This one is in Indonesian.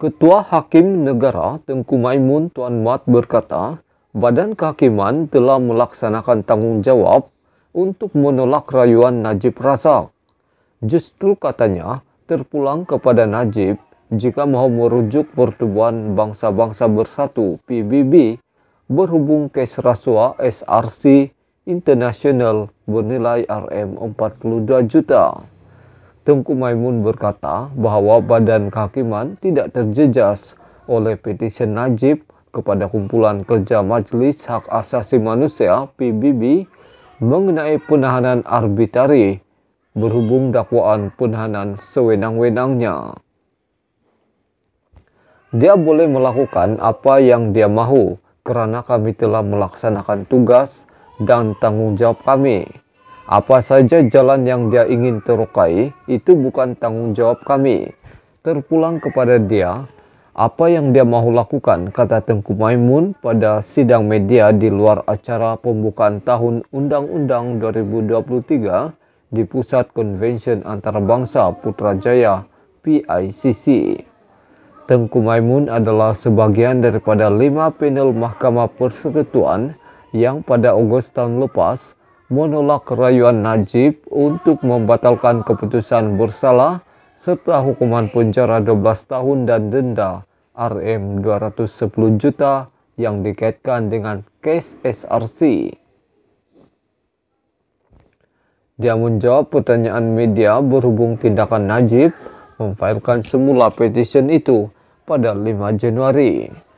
Ketua Hakim Negara Tengku Maimun Tuan Mat berkata, Badan Kehakiman telah melaksanakan tanggung jawab untuk menolak rayuan Najib Razak. Justru katanya terpulang kepada Najib jika mau merujuk Pertubuhan Bangsa-Bangsa Bersatu PBB berhubung kes rasuah SRC International bernilai RM 42 juta. Tengku Maimun berkata bahwa badan kehakiman tidak terjejas oleh petisi Najib kepada kumpulan kerja Majelis Hak Asasi Manusia PBB mengenai penahanan arbitrari berhubung dakwaan penahanan sewenang-wenangnya. Dia boleh melakukan apa yang dia mahu kerana kami telah melaksanakan tugas dan tanggung jawab kami. Apa saja jalan yang dia ingin terukai, itu bukan tanggung jawab kami. Terpulang kepada dia, apa yang dia mau lakukan, kata Tengku Maimun pada sidang media di luar acara pembukaan tahun Undang-Undang 2023 di Pusat Convention Antarabangsa Putrajaya PICC. Tengku Maimun adalah sebagian daripada lima panel Mahkamah Persekutuan yang pada Agustus tahun lepas menolak rayuan Najib untuk membatalkan keputusan bersalah serta hukuman penjara 12 tahun dan denda RM 210 juta yang dikaitkan dengan kasus SRC. Dia menjawab pertanyaan media berhubung tindakan Najib memfailkan semula petition itu pada 5 Januari.